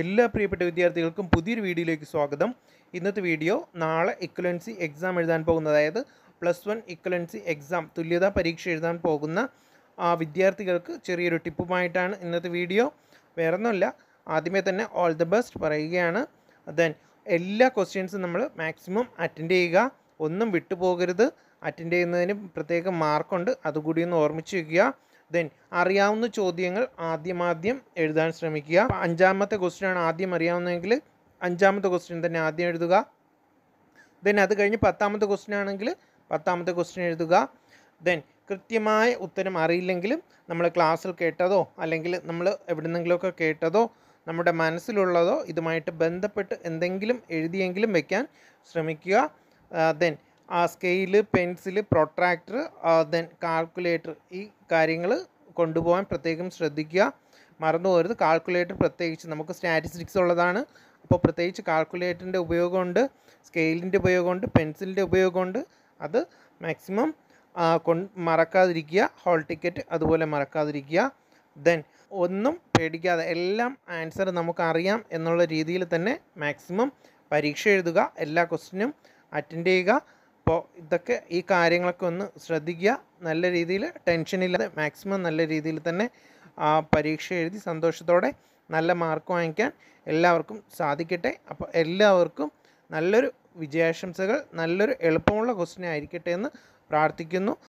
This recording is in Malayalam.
എല്ലാ പ്രിയപ്പെട്ട വിദ്യാർത്ഥികൾക്കും പുതിയൊരു വീഡിയോയിലേക്ക് സ്വാഗതം ഇന്നത്തെ വീഡിയോ നാളെ ഇക്വലൻസി എക്സാം എഴുതാൻ പോകുന്ന അതായത് പ്ലസ് വൺ ഇക്വലൻസി എക്സാം തുല്യതാ പരീക്ഷ എഴുതാൻ പോകുന്ന വിദ്യാർത്ഥികൾക്ക് ചെറിയൊരു ടിപ്പുമായിട്ടാണ് ഇന്നത്തെ വീഡിയോ ഒന്നുമില്ല ആദ്യമേ തന്നെ ഓൾ ദ ബെസ്റ്റ് പറയുകയാണ് ദെൻ എല്ലാ ക്വസ്റ്റ്യൻസും നമ്മൾ മാക്സിമം അറ്റൻഡ് ചെയ്യുക ഒന്നും വിട്ടുപോകരുത് അറ്റൻഡ് ചെയ്യുന്നതിന് പ്രത്യേക മാർക്കുണ്ട് അതുകൂടി ഒന്ന് ഓർമ്മിച്ച് വയ്ക്കുക ദെൻ അറിയാവുന്ന ചോദ്യങ്ങൾ ആദ്യമാദ്യം എഴുതാൻ ശ്രമിക്കുക അഞ്ചാമത്തെ ആണ് ആദ്യം അറിയാവുന്നതെങ്കിൽ അഞ്ചാമത്തെ ക്വസ്റ്റ്യൻ തന്നെ ആദ്യം എഴുതുക ദെൻ അത് കഴിഞ്ഞ് പത്താമത്തെ ക്വസ്റ്റ്യൻ ആണെങ്കിൽ പത്താമത്തെ ക്വസ്റ്റ്യൻ എഴുതുക ദെൻ കൃത്യമായ ഉത്തരം അറിയില്ലെങ്കിലും നമ്മൾ ക്ലാസ്സിൽ കേട്ടതോ അല്ലെങ്കിൽ നമ്മൾ എവിടെന്നെങ്കിലുമൊക്കെ കേട്ടതോ നമ്മുടെ മനസ്സിലുള്ളതോ ഇതുമായിട്ട് ബന്ധപ്പെട്ട് എന്തെങ്കിലും എഴുതിയെങ്കിലും വയ്ക്കാൻ ശ്രമിക്കുക then uh, scale pencil protractor then calculator ഈ കാര്യങ്ങൾ കൊണ്ടുപോകാൻ പ്രത്യേകം ശ്രദ്ധിക്കുക മറന്നു കാൽക്കുലേറ്റർ പ്രത്യേകിച്ച് നമുക്ക് സ്റ്റാറ്റിസ്റ്റിക്സ് ഉള്ളതാണ് അപ്പോൾ പ്രത്യേകിച്ച് കാൽക്കുലേറ്ററിൻ്റെ ഉപയോഗമുണ്ട് സ്കെയിലിൻ്റെ ഉപയോഗമുണ്ട് പെൻസിലിൻ്റെ ഉപയോഗമുണ്ട് അത് മാക്സിമം മറക്കാതിരിക്കുക ഹോൾ ടിക്കറ്റ് അതുപോലെ മറക്കാതിരിക്കുക ദെൻ ഒന്നും പേടിക്കാതെ എല്ലാം ആൻസർ നമുക്കറിയാം എന്നുള്ള രീതിയിൽ തന്നെ മാക്സിമം പരീക്ഷ എഴുതുക എല്ലാ ക്വസ്റ്റിനും അറ്റൻഡ് ചെയ്യുക അപ്പോൾ ഇതൊക്കെ ഈ കാര്യങ്ങളൊക്കെ ഒന്ന് ശ്രദ്ധിക്കുക നല്ല രീതിയിൽ ടെൻഷനില്ലാതെ മാക്സിമം നല്ല രീതിയിൽ തന്നെ ആ പരീക്ഷ എഴുതി സന്തോഷത്തോടെ നല്ല മാർക്ക് വാങ്ങിക്കാൻ എല്ലാവർക്കും സാധിക്കട്ടെ അപ്പോൾ എല്ലാവർക്കും നല്ലൊരു വിജയാശംസകൾ നല്ലൊരു എളുപ്പമുള്ള ക്വസ്റ്റ്യൻ ആയിരിക്കട്ടെ എന്ന് പ്രാർത്ഥിക്കുന്നു